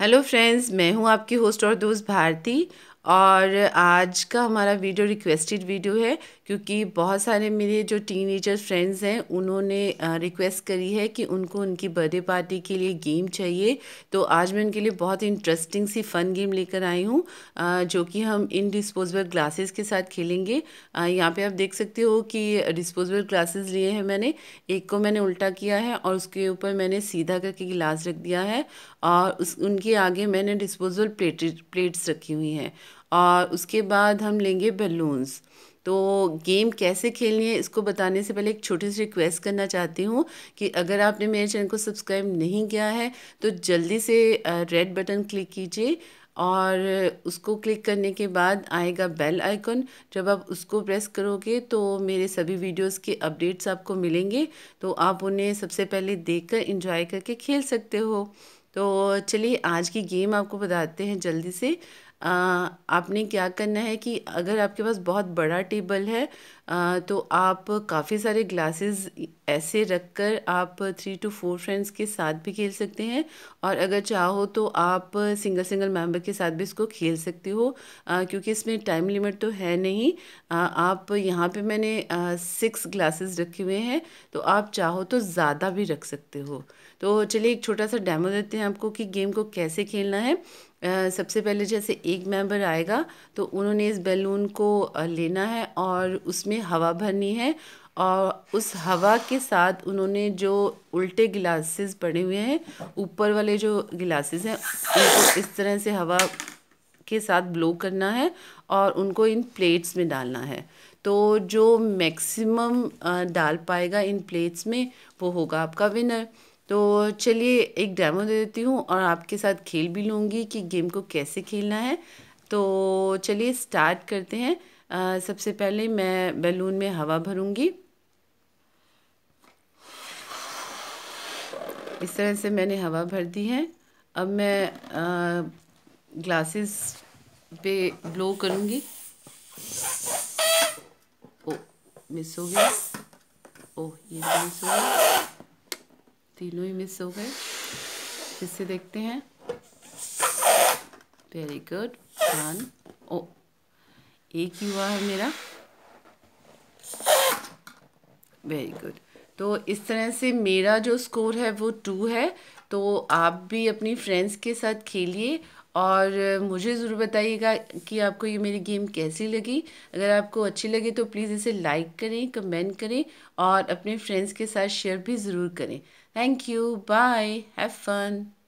hello friends मैं हूं आपकी होस्ट और दोस्त भारती और आज का हमारा वीडियो रिक्वेस्टेड वीडियो है क्योंकि बहुत सारे मेरे जो टीनेजर फ्रेंड्स हैं उन्होंने रिक्वेस्ट करी है कि उनको उनकी बर्थडे पार्टी के लिए गेम चाहिए तो आज मैं उनके लिए बहुत इंटरेस्टिंग सी फ़न गेम लेकर आई हूँ जो कि हम इन डिस्पोजेबल ग्लासेस के साथ खेलेंगे यहाँ पे आप देख सकते हो कि डिस्पोजेबल ग्लासेस लिए हैं मैंने एक को मैंने उल्टा किया है और उसके ऊपर मैंने सीधा करके गिलास रख दिया है और उस उनके आगे मैंने डिस्पोजेबल प्लेट प्लेट्स रखी हुई हैं और उसके बाद हम लेंगे बलून्स तो गेम कैसे खेलनी है इसको बताने से पहले एक छोटी सी रिक्वेस्ट करना चाहती हूँ कि अगर आपने मेरे चैनल को सब्सक्राइब नहीं किया है तो जल्दी से रेड बटन क्लिक कीजिए और उसको क्लिक करने के बाद आएगा बेल आइकन जब आप उसको प्रेस करोगे तो मेरे सभी वीडियोस के अपडेट्स आपको मिलेंगे तो आप उन्हें सबसे पहले देखकर एंजॉय करके खेल सकते हो तो चलिए आज की गेम आपको बताते हैं जल्दी से आपने क्या करना है कि अगर आपके पास बहुत बड़ा टेबल है तो आप काफ़ी सारे ग्लासेस ऐसे रखकर आप थ्री टू फोर फ्रेंड्स के साथ भी खेल सकते हैं और अगर चाहो तो आप सिंगल सिंगल मेंबर के साथ भी इसको खेल सकते हो क्योंकि इसमें टाइम लिमिट तो है नहीं आप यहाँ पे मैंने सिक्स ग्लासेस रखे हुए हैं तो आप चाहो तो ज़्यादा भी रख सकते हो तो चलिए एक छोटा सा डैमो देते हैं आपको कि गेम को कैसे खेलना है आ, सबसे पहले जैसे एक मेंबर आएगा तो उन्होंने इस बैलून को लेना है और उसमें हवा भरनी है और उस हवा के साथ उन्होंने जो उल्टे गिलासेस पड़े हुए हैं ऊपर वाले जो गिलासेस हैं उनको इस तरह से हवा के साथ ब्लो करना है और उनको इन प्लेट्स में डालना है तो जो मैक्सिमम डाल पाएगा इन प्लेट्स में वो होगा आपका विनर तो चलिए एक डेमो दे देती हूँ और आपके साथ खेल भी लूँगी कि गेम को कैसे खेलना है तो चलिए स्टार्ट करते हैं सबसे पहले मैं बैलून में हवा भरूंगी इस तरह से मैंने हवा भर दी है अब मैं ग्लासेस पे ब्लो करूंगी ओ मिस हो गया ओ ये मिस हो गया तीनों ही मिस हो गए फिर से देखते हैं वेरी गुड वन ओ एक युवा है मेरा वेरी गुड तो इस तरह से मेरा जो स्कोर है वो टू है तो आप भी अपनी फ्रेंड्स के साथ खेलिए और मुझे ज़रूर बताइएगा कि आपको ये मेरी गेम कैसी लगी अगर आपको अच्छी लगी तो प्लीज़ इसे लाइक करें कमेंट करें और अपने फ्रेंड्स के साथ शेयर भी ज़रूर करें thank you bye have fun